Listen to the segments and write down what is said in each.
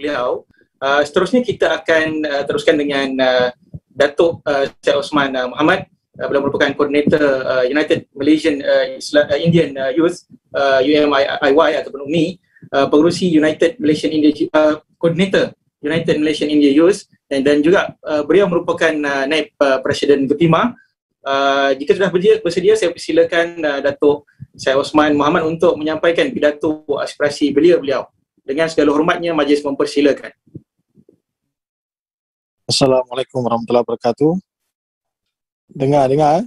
beliau. Uh, seterusnya kita akan uh, teruskan dengan uh, Datuk uh, Syed Osman uh, Muhammad uh, beliau merupakan koordinator uh, United Malaysian uh, Islam, uh, Indian uh, Youth uh, UMIY ataupun UMI uh, pengurusi United Malaysian India uh, koordinator United Malaysian India Youth dan dan juga uh, beliau merupakan uh, naib uh, presiden Getima uh, jika sudah bersedia, bersedia saya persilakan uh, Datuk Syed Osman Muhammad untuk menyampaikan pidato aspirasi beliau beliau dengan segala hormatnya majlis mempersilakan. Assalamualaikum warahmatullahi wabarakatuh. Dengar, dengar. Eh?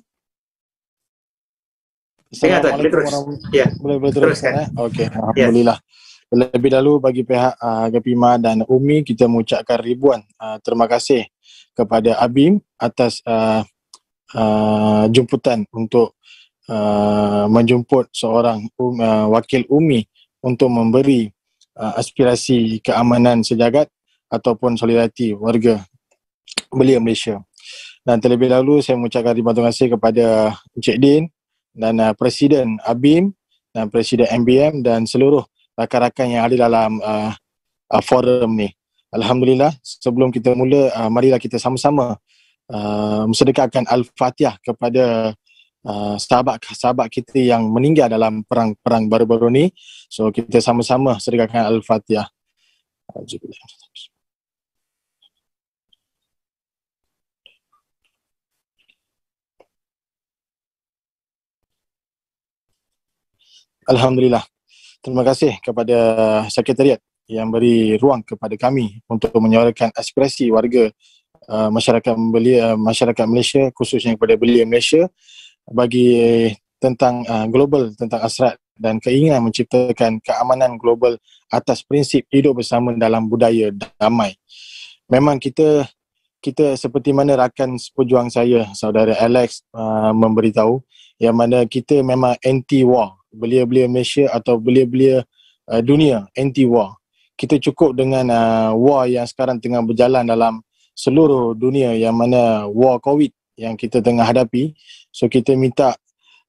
Assalamualaikum warahmatullahi wabarakatuh. Ya. Boleh, boleh teruskan. Eh? Okey, ya. Alhamdulillah. Lebih dahulu bagi pihak uh, ah, Gepima dan Umi, kita mengucapkan ribuan uh, terima kasih kepada Abim atas uh, ah, uh, jemputan untuk uh, menjemput seorang um, uh, wakil Umi untuk memberi uh, aspirasi keamanan sejagat ataupun solidariti warga belia Malaysia. Dan terlebih dahulu saya mengucapkan terima kasih kepada Encik Din dan uh, Presiden ABIM dan Presiden MBM dan seluruh rakan-rakan yang ada dalam uh, uh, forum ni. Alhamdulillah sebelum kita mula uh, marilah kita sama-sama uh, mensedekahkan Al-Fatihah kepada sahabat-sahabat uh, kita yang meninggal dalam perang-perang baru-baru ni. So kita sama-sama sedekahkan Al-Fatihah. Alhamdulillah. Terima kasih kepada sekretariat yang beri ruang kepada kami untuk menyuarakan aspirasi warga uh, masyarakat belia, masyarakat Malaysia khususnya kepada belia Malaysia bagi eh, tentang uh, global tentang asrat dan keinginan menciptakan keamanan global atas prinsip hidup bersama dalam budaya damai. Memang kita kita seperti mana rakan sepujuang saya saudara Alex uh, memberitahu yang mana kita memang anti war. Belia-belia Malaysia atau belia-belia uh, dunia anti war. Kita cukup dengan uh, war yang sekarang tengah berjalan dalam seluruh dunia yang mana war COVID yang kita tengah hadapi So kita minta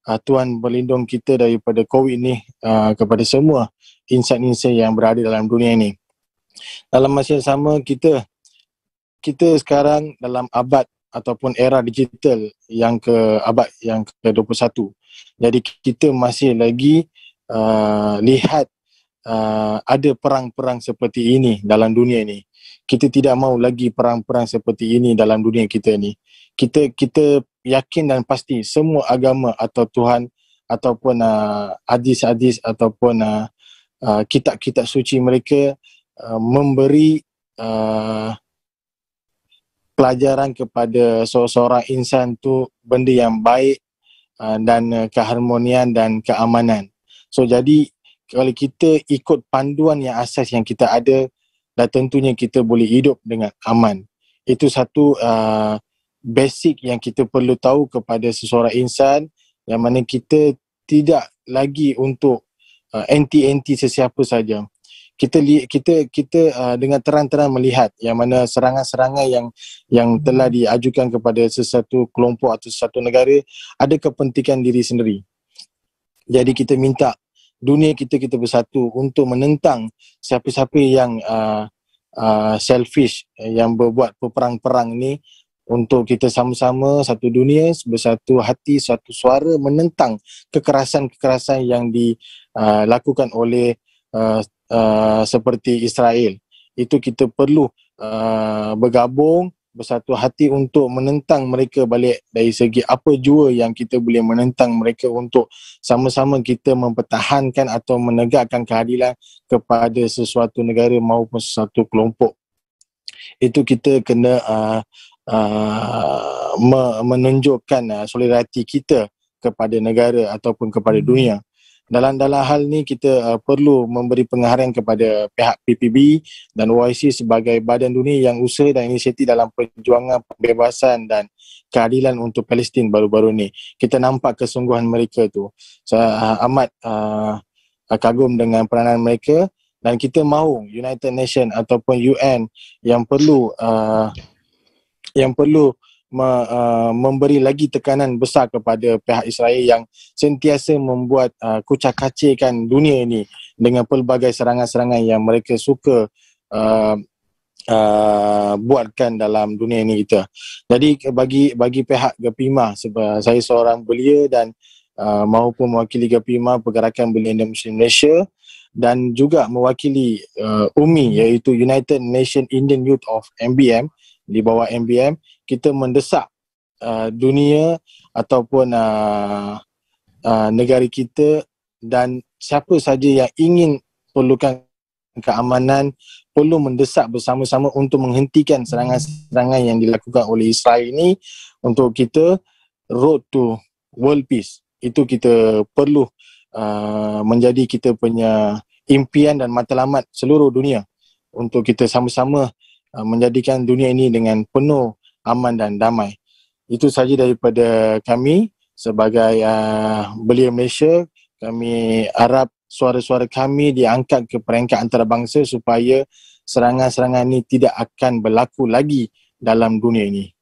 uh, Tuhan berlindung kita daripada COVID ni uh, kepada semua insan-insan yang berada dalam dunia ini. Dalam masa yang sama kita kita sekarang dalam abad ataupun era digital yang ke abad yang ke-21. Jadi kita masih lagi uh, lihat Uh, ada perang-perang seperti ini dalam dunia ini. Kita tidak mahu lagi perang-perang seperti ini dalam dunia kita ini. Kita kita yakin dan pasti semua agama atau Tuhan ataupun uh, hadis-hadis ataupun uh, uh, kitab-kitab suci mereka uh, memberi uh, pelajaran kepada seorang insan tu benda yang baik uh, dan uh, keharmonian dan keamanan. So jadi kalau kita ikut panduan yang asas yang kita ada dan tentunya kita boleh hidup dengan aman. Itu satu uh, basic yang kita perlu tahu kepada seseorang insan yang mana kita tidak lagi untuk uh, anti-anti sesiapa saja. Kita li- kita kita uh, dengan terang-terang melihat yang mana serangan-serangan yang yang telah diajukan kepada sesuatu kelompok atau sesuatu negara ada kepentingan diri sendiri. Jadi kita minta dunia kita kita bersatu untuk menentang siapa-siapa yang uh, uh, selfish yang berbuat perang perang ni untuk kita sama-sama satu dunia bersatu hati satu suara menentang kekerasan-kekerasan yang dilakukan uh, oleh uh, uh, seperti Israel itu kita perlu uh, bergabung bersatu hati untuk menentang mereka balik dari segi apa jua yang kita boleh menentang mereka untuk sama-sama kita mempertahankan atau menegakkan keadilan kepada sesuatu negara maupun sesuatu kelompok itu kita kena uh, uh, menunjukkan uh, solidariti kita kepada negara ataupun kepada hmm. dunia. Dalam dalam hal ni kita uh, perlu memberi pengharian kepada pihak PPB dan OIC sebagai badan dunia yang usaha dan inisiatif dalam perjuangan pembebasan dan keadilan untuk Palestin baru-baru ni. Kita nampak kesungguhan mereka tu. Saya uh, amat uh, kagum dengan peranan mereka dan kita mahu United Nations ataupun UN yang perlu uh, yang perlu me, uh, memberi lagi tekanan besar kepada pihak Israel yang sentiasa membuat uh, kucak-kacikan dunia ini dengan pelbagai serangan-serangan yang mereka suka uh, uh, buatkan dalam dunia ini kita. Jadi bagi bagi pihak Gepimah sebab saya seorang belia dan uh, maupun mewakili Gepimah Pergerakan Belia dan Muslim Malaysia dan juga mewakili uh, UMI iaitu United Nation Indian Youth of MBM uh, di bawah MBM kita mendesak uh, dunia ataupun uh, uh, negara kita dan siapa saja yang ingin perlukan keamanan perlu mendesak bersama-sama untuk menghentikan serangan-serangan yang dilakukan oleh Israel ini untuk kita road to world peace itu kita perlu uh, menjadi kita punya impian dan matlamat seluruh dunia untuk kita sama-sama Uh, menjadikan dunia ini dengan penuh aman dan damai. Itu sahaja daripada kami sebagai uh, belia Malaysia. Kami harap suara-suara kami diangkat ke peringkat antarabangsa supaya serangan-serangan ini tidak akan berlaku lagi dalam dunia ini.